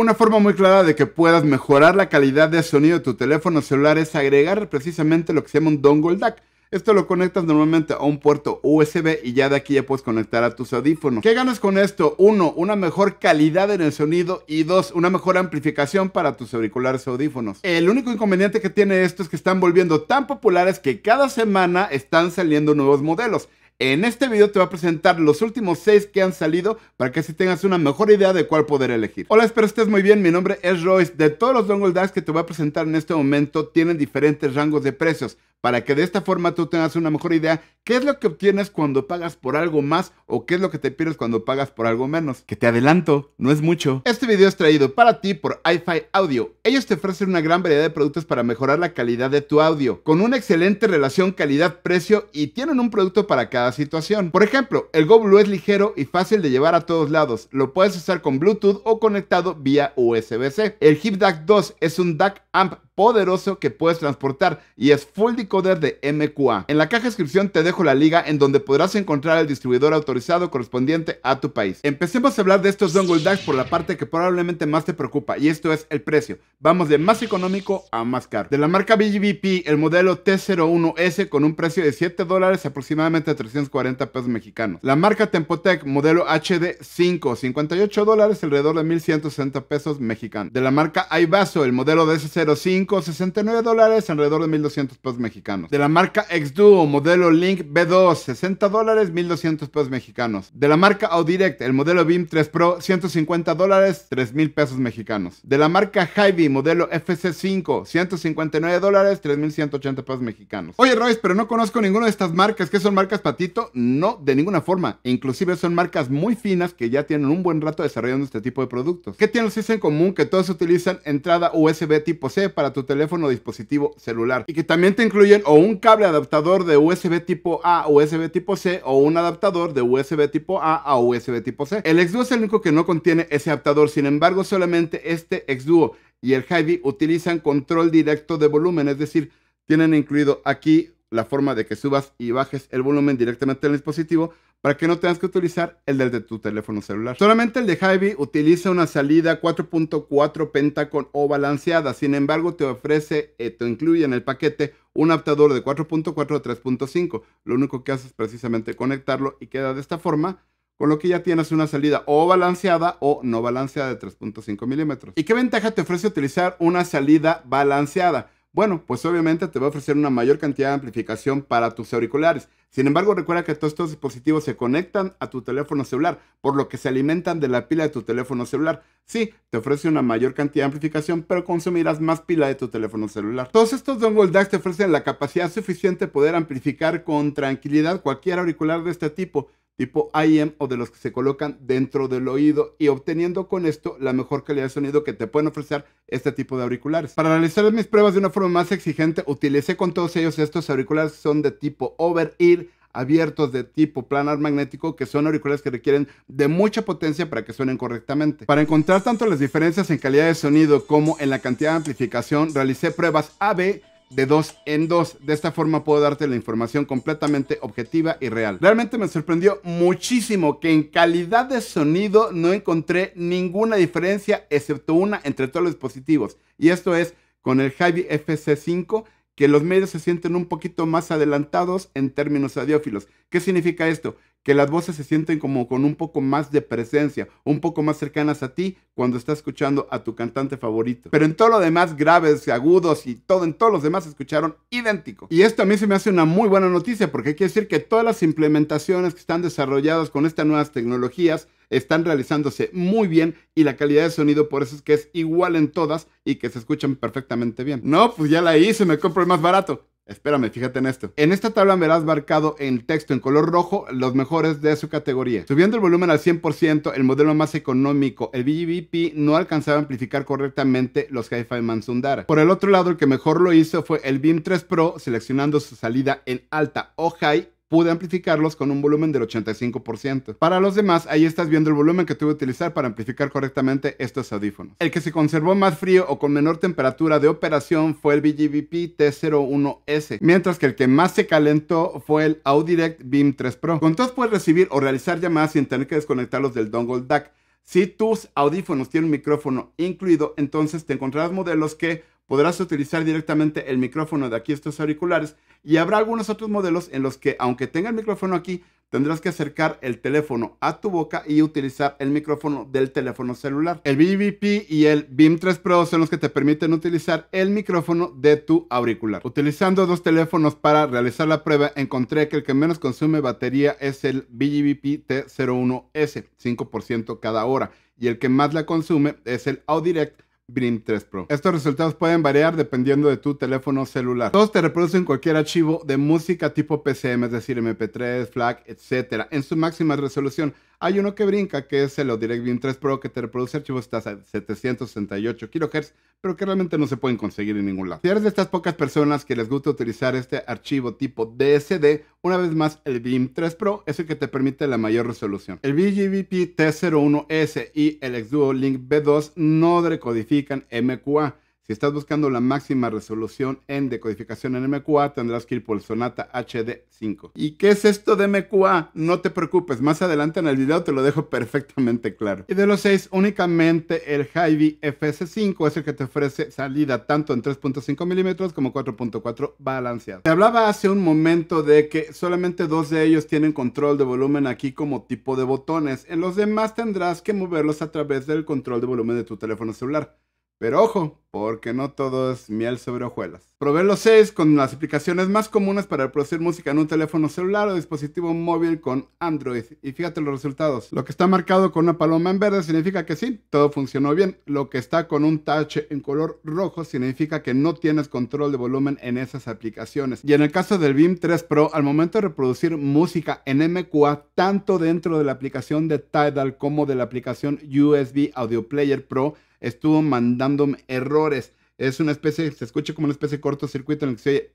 Una forma muy clara de que puedas mejorar la calidad de sonido de tu teléfono celular es agregar precisamente lo que se llama un dongle DAC. Esto lo conectas normalmente a un puerto USB y ya de aquí ya puedes conectar a tus audífonos. ¿Qué ganas con esto? Uno, una mejor calidad en el sonido y dos, una mejor amplificación para tus auriculares audífonos. El único inconveniente que tiene esto es que están volviendo tan populares que cada semana están saliendo nuevos modelos. En este video te voy a presentar los últimos 6 que han salido para que así tengas una mejor idea de cuál poder elegir. Hola, espero estés muy bien, mi nombre es Royce. De todos los dongle Das que te voy a presentar en este momento tienen diferentes rangos de precios para que de esta forma tú tengas una mejor idea qué es lo que obtienes cuando pagas por algo más o qué es lo que te pierdes cuando pagas por algo menos. Que te adelanto, no es mucho. Este video es traído para ti por iFi Audio. Ellos te ofrecen una gran variedad de productos para mejorar la calidad de tu audio, con una excelente relación calidad-precio y tienen un producto para cada situación. Por ejemplo, el GoBlue es ligero y fácil de llevar a todos lados. Lo puedes usar con Bluetooth o conectado vía USB-C. El DAC 2 es un DAC amp poderoso que puedes transportar y es full de Coder de MQA. En la caja de descripción te dejo la liga en donde podrás encontrar el distribuidor autorizado correspondiente a tu país. Empecemos a hablar de estos dongle DAX por la parte que probablemente más te preocupa y esto es el precio. Vamos de más económico a más caro. De la marca BGBP, el modelo T01S con un precio de 7 dólares aproximadamente 340 pesos mexicanos. La marca Tempotec, modelo HD5, 58 dólares alrededor de 1160 pesos mexicanos. De la marca Ivaso, el modelo DS05, 69 dólares alrededor de 1200 pesos mexicanos. De la marca Xduo, modelo Link B2, 60 dólares, 1200 pesos mexicanos. De la marca Audirect, el modelo BIM 3 Pro, 150 dólares, 3000 pesos mexicanos. De la marca hy modelo FC5, 159 dólares, 3180 pesos mexicanos. Oye, Royce, pero no conozco ninguna de estas marcas. ¿Qué son marcas patito? No, de ninguna forma. Inclusive son marcas muy finas que ya tienen un buen rato desarrollando este tipo de productos. ¿Qué tienen los en común? Que todos utilizan entrada USB tipo C para tu teléfono o dispositivo celular y que también te incluye o un cable adaptador de USB tipo A a USB tipo C o un adaptador de USB tipo A a USB tipo C. El x duo es el único que no contiene ese adaptador, sin embargo solamente este x duo y el HiVi utilizan control directo de volumen, es decir, tienen incluido aquí la forma de que subas y bajes el volumen directamente del dispositivo para que no tengas que utilizar el de tu teléfono celular. Solamente el de HiVi utiliza una salida 4.4 pentacon o balanceada, sin embargo te ofrece, eh, te incluye en el paquete un adaptador de 4.4 a 3.5. Lo único que haces es precisamente conectarlo y queda de esta forma, con lo que ya tienes una salida o balanceada o no balanceada de 3.5 milímetros. ¿Y qué ventaja te ofrece utilizar una salida balanceada? Bueno, pues obviamente te va a ofrecer una mayor cantidad de amplificación para tus auriculares. Sin embargo, recuerda que todos estos dispositivos se conectan a tu teléfono celular, por lo que se alimentan de la pila de tu teléfono celular. Sí, te ofrece una mayor cantidad de amplificación, pero consumirás más pila de tu teléfono celular. Todos estos dongle DAX te ofrecen la capacidad suficiente de poder amplificar con tranquilidad cualquier auricular de este tipo tipo IM o de los que se colocan dentro del oído y obteniendo con esto la mejor calidad de sonido que te pueden ofrecer este tipo de auriculares. Para realizar mis pruebas de una forma más exigente, utilicé con todos ellos estos auriculares que son de tipo over-ear abiertos de tipo planar magnético que son auriculares que requieren de mucha potencia para que suenen correctamente. Para encontrar tanto las diferencias en calidad de sonido como en la cantidad de amplificación, realicé pruebas AB de dos en dos. De esta forma puedo darte la información completamente objetiva y real. Realmente me sorprendió muchísimo que en calidad de sonido no encontré ninguna diferencia excepto una entre todos los dispositivos. Y esto es con el Javi FC5 que los medios se sienten un poquito más adelantados en términos audiófilos. ¿Qué significa esto? que las voces se sienten como con un poco más de presencia, un poco más cercanas a ti cuando estás escuchando a tu cantante favorito. Pero en todo lo demás, graves, agudos y todo, en todos los demás escucharon idéntico. Y esto a mí se me hace una muy buena noticia porque quiere decir que todas las implementaciones que están desarrolladas con estas nuevas tecnologías están realizándose muy bien y la calidad de sonido por eso es que es igual en todas y que se escuchan perfectamente bien. No, pues ya la hice, me compro el más barato. Espérame, fíjate en esto. En esta tabla verás marcado en texto en color rojo los mejores de su categoría. Subiendo el volumen al 100%, el modelo más económico, el BGBP, no alcanzaba a amplificar correctamente los Hi-Fi Mansundara. Por el otro lado, el que mejor lo hizo fue el BIM 3 Pro, seleccionando su salida en alta o high pude amplificarlos con un volumen del 85%. Para los demás, ahí estás viendo el volumen que tuve que utilizar para amplificar correctamente estos audífonos. El que se conservó más frío o con menor temperatura de operación fue el BGBP T01S, mientras que el que más se calentó fue el Audirect Beam 3 Pro. Con todos puedes recibir o realizar llamadas sin tener que desconectarlos del dongle DAC. Si tus audífonos tienen un micrófono incluido, entonces te encontrarás modelos que podrás utilizar directamente el micrófono de aquí estos auriculares y habrá algunos otros modelos en los que aunque tenga el micrófono aquí, tendrás que acercar el teléfono a tu boca y utilizar el micrófono del teléfono celular. El BBP y el BIM 3 Pro son los que te permiten utilizar el micrófono de tu auricular. Utilizando dos teléfonos para realizar la prueba, encontré que el que menos consume batería es el BBP T01S, 5% cada hora, y el que más la consume es el Audirect BRIM 3 Pro. Estos resultados pueden variar dependiendo de tu teléfono celular. Todos te reproducen cualquier archivo de música tipo PCM, es decir, MP3, FLAC, etc. en su máxima resolución hay uno que brinca, que es el Beam 3 Pro, que te reproduce archivos hasta 768 kHz, pero que realmente no se pueden conseguir en ningún lado. Si eres de estas pocas personas que les gusta utilizar este archivo tipo DSD, una vez más el Beam 3 Pro es el que te permite la mayor resolución. El BGBP T01S y el Xduo Link B2 no decodifican MQA si estás buscando la máxima resolución en decodificación en MQA, tendrás que ir por el Sonata HD5. ¿Y qué es esto de MQA? No te preocupes, más adelante en el video te lo dejo perfectamente claro. Y de los 6, únicamente el HiVi FS5 es el que te ofrece salida tanto en 3.5 milímetros como 4.4 balanceado. Te hablaba hace un momento de que solamente dos de ellos tienen control de volumen aquí como tipo de botones. En los demás tendrás que moverlos a través del control de volumen de tu teléfono celular. Pero ojo, porque no todo es miel sobre hojuelas. Probé los 6 con las aplicaciones más comunes para reproducir música en un teléfono celular o dispositivo móvil con Android. Y fíjate los resultados. Lo que está marcado con una paloma en verde significa que sí, todo funcionó bien. Lo que está con un touch en color rojo significa que no tienes control de volumen en esas aplicaciones. Y en el caso del BIM 3 Pro, al momento de reproducir música en MQA, tanto dentro de la aplicación de Tidal como de la aplicación USB Audio Player Pro, estuvo mandándome errores. Es una especie, se escucha como una especie de cortocircuito en el que se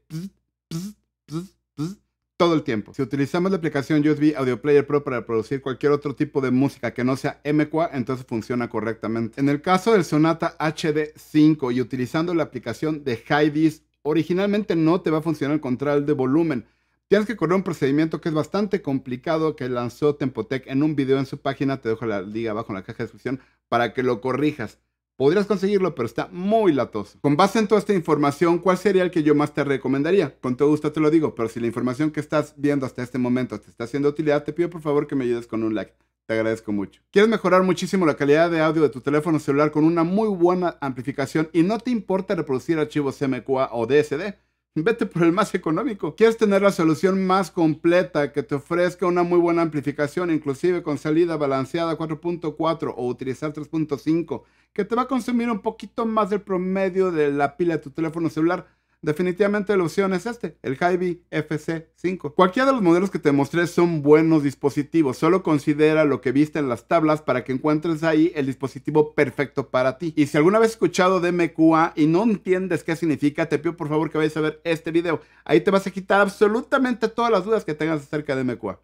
oye todo el tiempo. Si utilizamos la aplicación USB Audio Player Pro para producir cualquier otro tipo de música que no sea MQA, entonces funciona correctamente. En el caso del Sonata HD5 y utilizando la aplicación de HiDis, originalmente no te va a funcionar el control de volumen. Tienes que correr un procedimiento que es bastante complicado que lanzó Tempotec en un video en su página, te dejo la liga abajo en la caja de descripción para que lo corrijas. Podrías conseguirlo, pero está muy latoso. Con base en toda esta información, ¿cuál sería el que yo más te recomendaría? Con todo gusto te lo digo, pero si la información que estás viendo hasta este momento te está haciendo utilidad, te pido por favor que me ayudes con un like. Te agradezco mucho. ¿Quieres mejorar muchísimo la calidad de audio de tu teléfono celular con una muy buena amplificación y no te importa reproducir archivos MQA o DSD? Vete por el más económico. ¿Quieres tener la solución más completa que te ofrezca una muy buena amplificación, inclusive con salida balanceada 4.4 o utilizar 3.5, que te va a consumir un poquito más del promedio de la pila de tu teléfono celular? definitivamente la opción es este, el hi FC5. Cualquiera de los modelos que te mostré son buenos dispositivos, solo considera lo que viste en las tablas para que encuentres ahí el dispositivo perfecto para ti. Y si alguna vez has escuchado de MQA y no entiendes qué significa, te pido por favor que vayas a ver este video. Ahí te vas a quitar absolutamente todas las dudas que tengas acerca de MQA.